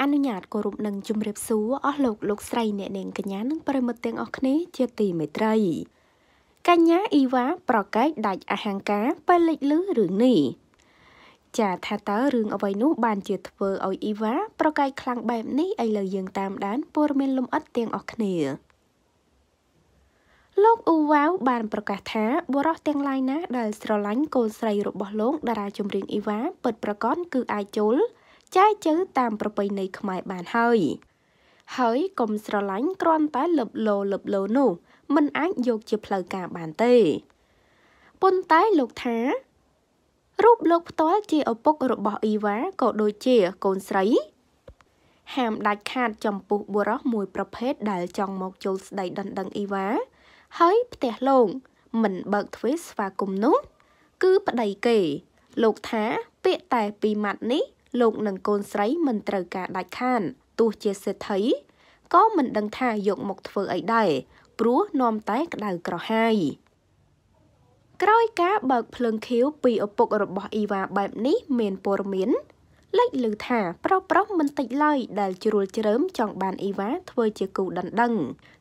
អនុញ្ញាតគោរពនឹងជំរាបសួរអស់លោកលោកស្រីអ្នកនាងកញ្ញានិងប្រិមត្តទាំងអស់គ្នាជាទីមេត្រីកញ្ញាអ៊ីវ៉ាប្រកែកដាច់អហង្ការពេលលេចលឺរឿងនេះចាថាតើរឿងអ្វីនោះបានជាធ្វើឲ្យអ៊ីវ៉ាប្រកែកខ្លាំងបែបនេះឥឡូវយើងតាមដានព័ត៌មានលំអិតទាំងអស់គ្នាលោកអ៊ូវ៉ាវបានប្រកាសថាបុរសទាំងឡាយណាដែលស្រឡាញ់កូនស្រីរបស់លោក តារាចម្រៀងអ៊ីវ៉ាពិតប្រាកដគឺអាចជុលចាយជូវតាមប្រពៃណីខ្មែរបានហើយ ហើយកុំស្រឡាញ់គ្រាន់តែលឹបលោលឹបលោនោះមិនអាចយកជាផ្លូវការបានទេប៉ុន្តែលោកថារូបលោកផ្ទាល់ជាឪពុករបស់អ៊ីវ៉ាក៏ដូចជាកូនស្រី ហាមដាច់ខាតចំពោះបុរសមួយប្រភេទដែលចង់មកចូលស្ដីដណ្ដឹងអ៊ីវ៉ាហើយផ្ទះលោកមិនបើកទ្វារស្វាគមន៍នោះគឺប្តីគេលោកថាពាក្យតែពីម៉ាត់នេះលោកនិងកូនស្រីមិនត្រូវការដាច់ខានទោះជាសេដ្ឋីក៏មិនដឹងថាយកមកធ្វើអីដែរព្រោះនាំតែក្តៅក្រហាយក្រោយការបើកភ្លើងខៀវពីឪពុករបស់អ៊ីវ៉ាបែបនេះ មានព័ត៌មានលេចឮថាប្រុសប្រុសមិនតិចឡើយដែលជ្រួលជ្រើមចង់បានអ៊ីវ៉ាធ្វើជាគូដណ្ដឹង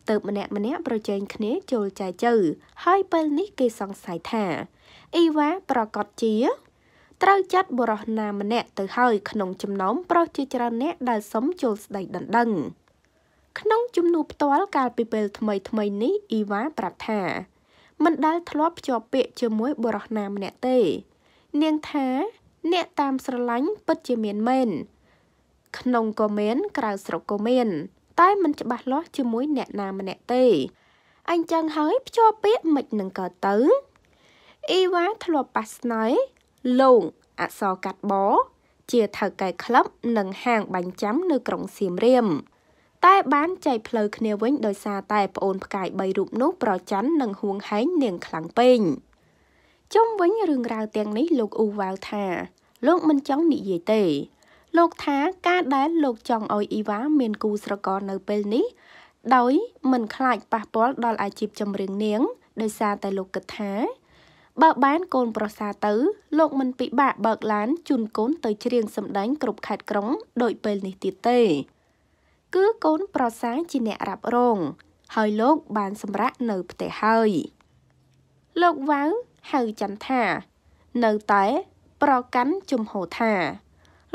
ទៅម្នាក់ម្នាក់ប្រជែងគ្នាចូលចែចូវហើយពេលនេះគេសង្ស័យថាអ៊ីវ៉ាប្រកាសជាត្រូវចាត់បុរសណាម្នាក់ទៅហើយក្នុងចំណោមប្រុសជាច្រើនអ្នកដែលសុំចូលស្ដីដណ្ដឹង ក្នុងជំនួបផ្ទាល់កាលពីពេលថ្មីថ្មីនេះអ៊ីវ៉ាប្រាប់ថាមិនដែលធ្លាប់ភ្ជាប់ពាក្យជាមួយបុរសណាម្នាក់ទេ នាងថាអ្នកតាមស្រឡាញ់ពិតជាមានមែនក្នុងក៏មានក្រៅស្រុកក៏មាន តែ មិនច្បាស់លាស់ជាមួយអ្នកណាម្នាក់ទេ អញ្ចឹងហើយភ្ជាប់ពាក្យមិននឹងកើតទៅអ៊ីវ៉ាធ្លាប់ប៉ះស្នេហ៍លោកអសរកាត់បជាថៅកែក្លឹបនិងហាងបាញ់ចាំនៅក្រុងសៀមរាមតែបានចែកផ្លូវគ្នាវិញដោយសារតែប្អូនផ្កាយ3រូបនោះ ប្រច័ណ្ឌនិងហួងហែងនាងខ្លាំងពេងជុំវិញរឿងរ៉ាវទាំងនេះលោកអ៊ូវ៉ាវថា លោកមិនចង់និយាយទេលោកថាការដែលលោកចង់ឲ្យអ៊ីវ៉ាមានគូស្រករនៅពេលនេះ ដោយមិនខ្លាចប៉ះពាល់ដល់អាជីពចម្រៀងនាងដោយសារតែលោកគិតថាបើបានកូនប្រសាទៅលោកមិនពិបាកបើកឡានជូនកូនទៅច្រៀងសម្ដែងគ្រប់ខេត្តក្រុងដោយពេលនេះទៀតទេ គឺកូនប្រសាជាអ្នករ៉ាប់រងហើយលោកបានសម្រាកនៅផ្ទះហើយ លោកវ៉ៅហៅចន្ទថានៅតែ ប្រកាន់ជំហរថា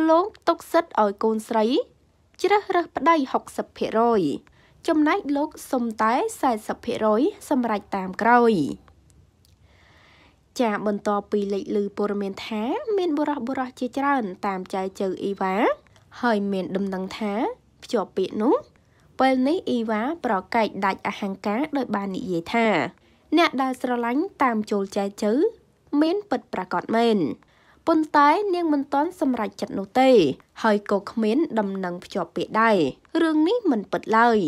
លោកទុកសិទ្ធឲ្យកូនស្រីជ្រើសរើសប្តី60%ចំណែកលោកសុំតែ40%សម្រាប់តាមក្រោយចាបន្ទាប់ពីលេចឮព័ត៌មានថា មានបុរសបុរសជាច្រើន តាមចៅជើអ៊ីវ៉ាហើយមានដំណឹងថាភ្ជាប់ពាក្យនោះពេលនេះអ៊ីវ៉ាប្រកែកដាច់អហង្ការដោយបាននិយាយថា អ្នកដែលស្រឡាញ់តាមចូលចែកជើមានពិតប្រាកដមែនប៉ុន្តែ នាងមិនទាន់សម្រេចចិត្តនោះទេ ហើយក៏គ្មាន ដំណឹងភ្ជាប់ពាក្យដែររឿងនេះមិនពិតឡើយ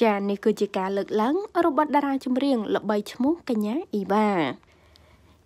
ចានេះគឺជាការលើកឡើងរបស់តារាចម្រៀងល្បី ឈ្មោះកញ្ញាអ៊ីវ៉ា